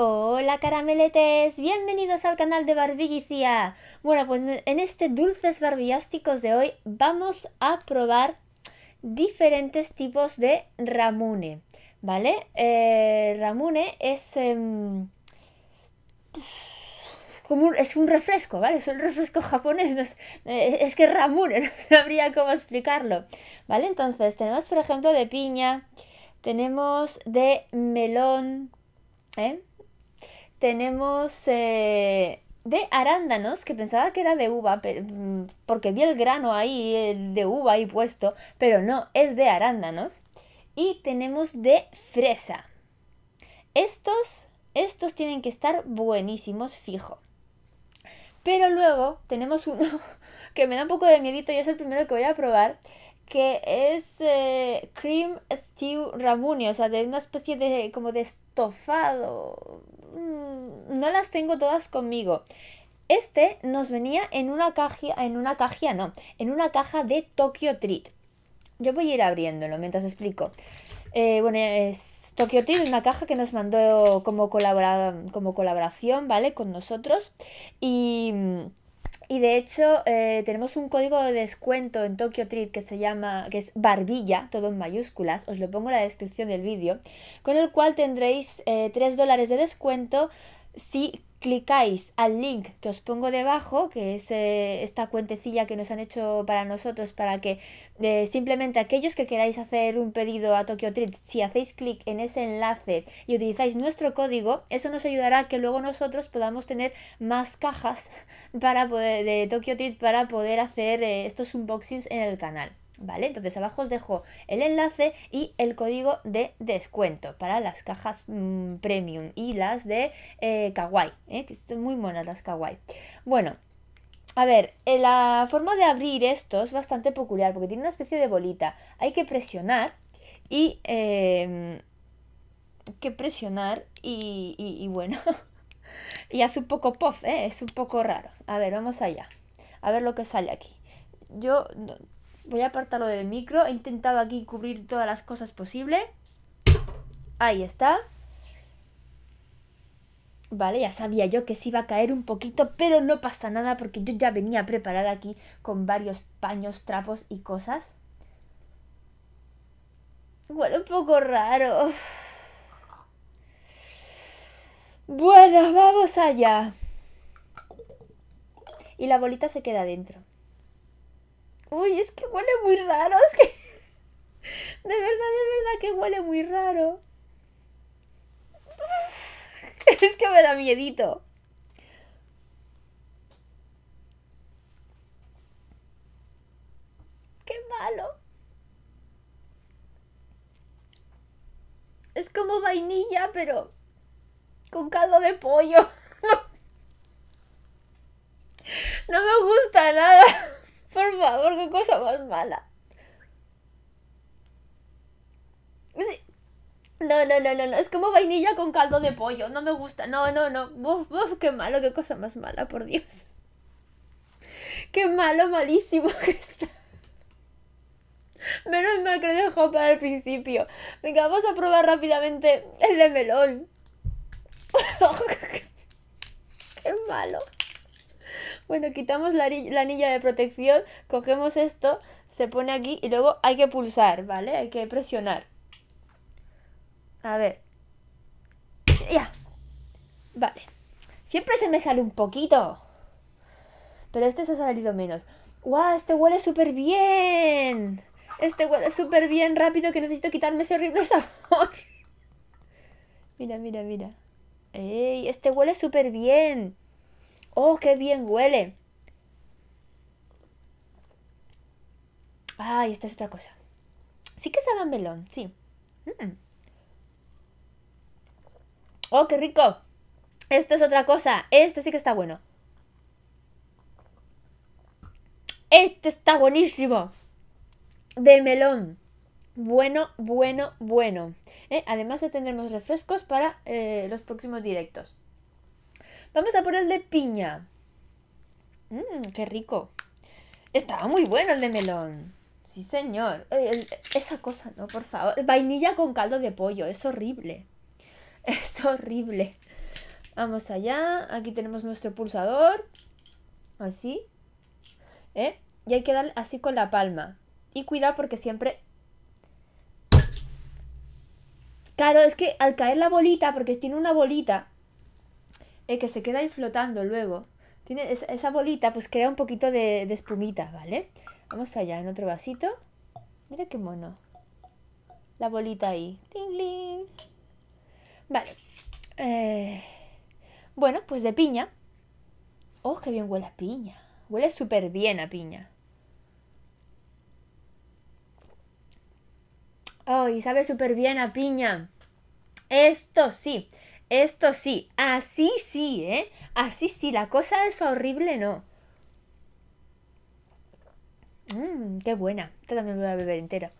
Hola carameletes, bienvenidos al canal de barbiguicia Bueno, pues en este Dulces Barbiásticos de hoy vamos a probar diferentes tipos de ramune, ¿vale? Eh, ramune es... Em, como es un refresco, ¿vale? Es un refresco japonés, es, eh, es, que ramune, no sabría cómo explicarlo, ¿vale? Entonces tenemos, por ejemplo, de piña, tenemos de melón, ¿eh? Tenemos eh, de arándanos, que pensaba que era de uva, mm, porque vi el grano ahí de uva ahí puesto, pero no, es de arándanos. Y tenemos de fresa. Estos, estos tienen que estar buenísimos, fijo. Pero luego tenemos uno que me da un poco de miedito y es el primero que voy a probar, que es eh, cream stew ramune, o sea, de una especie de como de estofado. Mm, no las tengo todas conmigo. Este nos venía en una caja, en una caja, no, en una caja de Tokyo Treat. Yo voy a ir abriéndolo mientras explico. Eh, bueno, es Tokyo es una caja que nos mandó como, como colaboración, ¿vale? Con nosotros. Y mm, y de hecho, eh, tenemos un código de descuento en Tokyo Treat que se llama, que es Barbilla, todo en mayúsculas, os lo pongo en la descripción del vídeo, con el cual tendréis 3 eh, dólares de descuento si clicáis al link que os pongo debajo, que es eh, esta cuentecilla que nos han hecho para nosotros, para que eh, simplemente aquellos que queráis hacer un pedido a Tokyo Treat, si hacéis clic en ese enlace y utilizáis nuestro código, eso nos ayudará a que luego nosotros podamos tener más cajas para de Tokyo Treat para poder hacer eh, estos unboxings en el canal. ¿Vale? Entonces abajo os dejo el enlace y el código de descuento para las cajas mm, premium y las de eh, kawaii, ¿eh? que son muy buenas las kawaii. Bueno, a ver, eh, la forma de abrir esto es bastante peculiar porque tiene una especie de bolita. Hay que presionar y... Eh, que presionar y, y, bueno, y hace un poco puff, ¿eh? es un poco raro. A ver, vamos allá, a ver lo que sale aquí. Yo Voy a apartarlo del micro. He intentado aquí cubrir todas las cosas posibles. Ahí está. Vale, ya sabía yo que se iba a caer un poquito, pero no pasa nada porque yo ya venía preparada aquí con varios paños, trapos y cosas. Huele un poco raro. Bueno, vamos allá. Y la bolita se queda dentro. Uy, es que huele muy raro, es que... De verdad, de verdad que huele muy raro. Es que me da miedito. Qué malo. Es como vainilla, pero con caldo de pollo. No, no me gusta nada. Por favor, qué cosa más mala. No, no, no, no, no. Es como vainilla con caldo de pollo. No me gusta. No, no, no. Uf, uf, qué malo, qué cosa más mala, por Dios. Qué malo, malísimo que está. Menos mal que lo dejó para el principio. Venga, vamos a probar rápidamente el de melón. qué malo. Bueno, quitamos la, anilla de protección, cogemos esto, se pone aquí y luego hay que pulsar, ¿vale? Hay que presionar. A ver. Ya. Vale. Siempre se me sale un poquito. Pero este se ha salido menos. ¡Guau! este huele súper bien. Este huele súper bien rápido que necesito quitarme ese horrible sabor. mira, mira, mira. ¡Ey! Este huele súper bien. ¡Oh, qué bien huele! Ay, esta es otra cosa. Sí que sabe a melón, sí. Mm. ¡Oh, qué rico! Esta es otra cosa. Este sí que está bueno. Este está buenísimo. De melón. Bueno, bueno, bueno. Eh, además de tendremos refrescos para eh, los próximos directos. Vamos a poner el de piña. Mmm, qué rico. Estaba muy bueno el de melón. Sí, señor. esa cosa, no, por favor. Vainilla con caldo de pollo. Es horrible. Es horrible. Vamos allá. Aquí tenemos nuestro pulsador. Así. ¿Eh? Y hay que dar así con la palma. Y cuidado porque siempre... Claro, es que al caer la bolita, porque tiene una bolita, es que se queda ahí flotando luego, tiene esa, bolita, pues crea un poquito de, espumita, ¿vale? Vamos allá, en otro vasito. Mira qué mono. La bolita ahí. ¡Ting, Vale. Eh, bueno, pues de piña. ¡Oh, qué bien huele a piña! Huele súper bien a piña. ¡Oh, y sabe súper bien a piña! Esto sí. Esto sí, así sí, ¿eh? Así sí, la cosa es horrible, no. Mmm, qué buena. Esta también me voy a beber entera.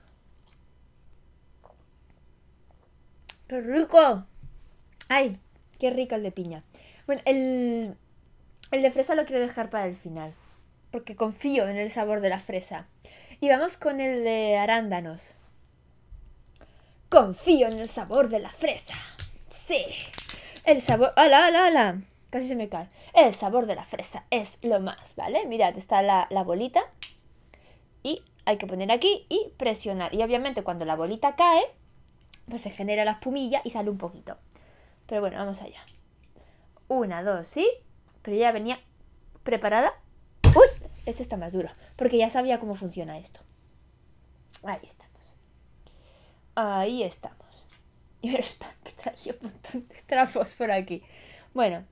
¡Qué rico! ¡Ay! ¡Qué rico el de piña! Bueno, el, el de fresa lo quiero dejar para el final. Porque confío en el sabor de la fresa. Y vamos con el de arándanos. Confío en el sabor de la fresa. Sí. El sabor... ¡Hala, hala, hala! Casi se me cae. El sabor de la fresa es lo más, ¿vale? Mirad, está la, bolita. Y hay que poner aquí y presionar. Y obviamente cuando la bolita cae, pues se genera la espumilla y sale un poquito. Pero bueno, vamos allá. Una, dos, sí. Pero ya venía preparada. ¡Uy! Este está más duro. Porque ya sabía cómo funciona esto. Ahí estamos. Ahí estamos. Y que traía un montón de trapos por aquí. Bueno.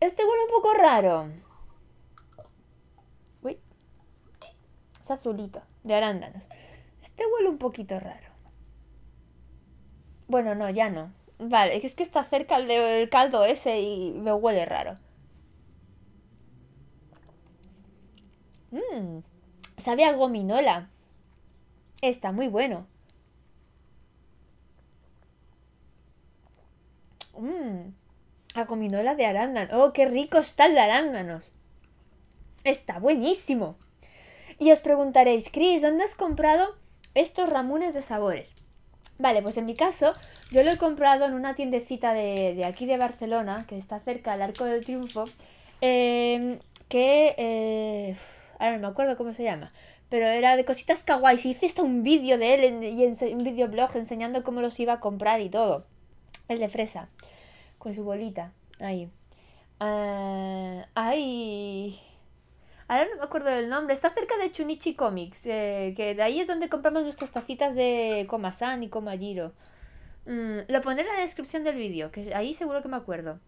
Este huele un poco raro. Uy. Es azulito, de arándanos. Este huele un poquito raro. Bueno, no, ya no. Vale, es que está cerca el, caldo ese y me huele raro. Mmm, sabe a gominola. Está muy bueno. la de arándano. ¡Oh, qué rico está el de arándanos! Está buenísimo. Y os preguntaréis, Cris, ¿dónde has comprado estos ramones de sabores? Vale, pues en mi caso, yo lo he comprado en una tiendecita de, aquí de Barcelona, que está cerca del Arco del Triunfo, em, que... Eh, ahora no me acuerdo cómo se llama, pero era de cositas kawaii. hice hasta un vídeo de él y en, un videoblog enseñando cómo los iba a comprar y todo. El de fresa. Con su bolita. Ahí. Ah, ay ahí. Ahora no me acuerdo del nombre. Está cerca de Chunichi Comics. Eh, que de ahí es donde compramos nuestras tacitas de Komasan y Komajiro. Mm, lo pondré en la descripción del vídeo, que ahí seguro que me acuerdo.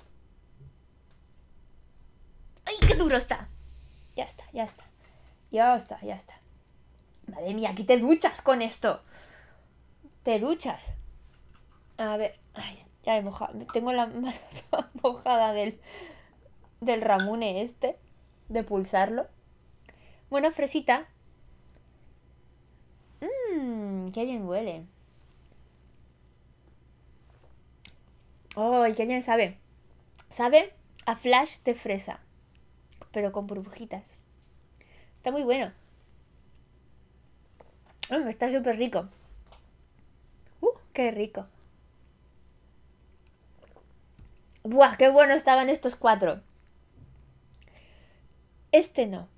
¡Ay, qué duro está! Ya está, ya está. Ya está, ya está. Madre mía, aquí te duchas con esto. Te duchas. A ver. Ay, ya he mojado. Tengo la mano mojada del, del ramune este, de pulsarlo. Bueno, fresita. Mmm, qué bien huele. ¡Ay, y qué bien sabe! Sabe a flash de fresa, pero con burbujitas. Está muy bueno. está súper rico. ¡Uh, qué rico! ¡Buah, qué bueno estaban estos cuatro! Este no,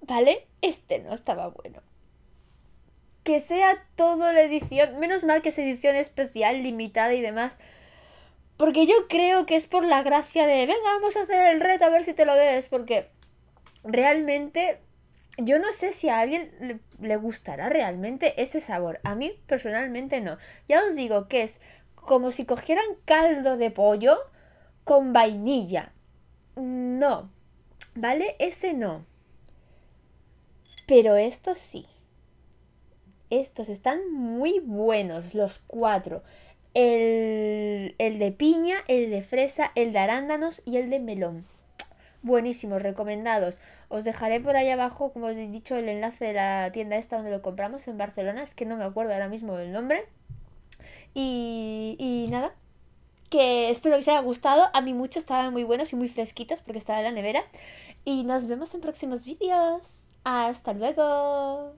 ¿vale? Este no estaba bueno. Que sea todo la edición, menos mal que es edición especial, limitada y demás. Porque yo creo que es por la gracia de, venga, vamos a hacer el reto a ver si te lo ves, porque realmente yo no sé si a alguien le, gustará realmente ese sabor. A mí personalmente no. Ya os digo que es como si cogieran caldo de pollo con vainilla. No, ¿vale? Ese no. Pero estos sí. Estos están muy buenos, los cuatro. El, el de piña, el de fresa, el de arándanos y el de melón. Buenísimos, recomendados. Os dejaré por ahí abajo, como os he dicho, el enlace de la tienda esta donde lo compramos en Barcelona. Es que no me acuerdo ahora mismo el nombre. Y, y nada, que espero que os haya gustado. A mí mucho estaban muy buenos y muy fresquitos porque estaba en la nevera. Y nos vemos en próximos vídeos. Hasta luego.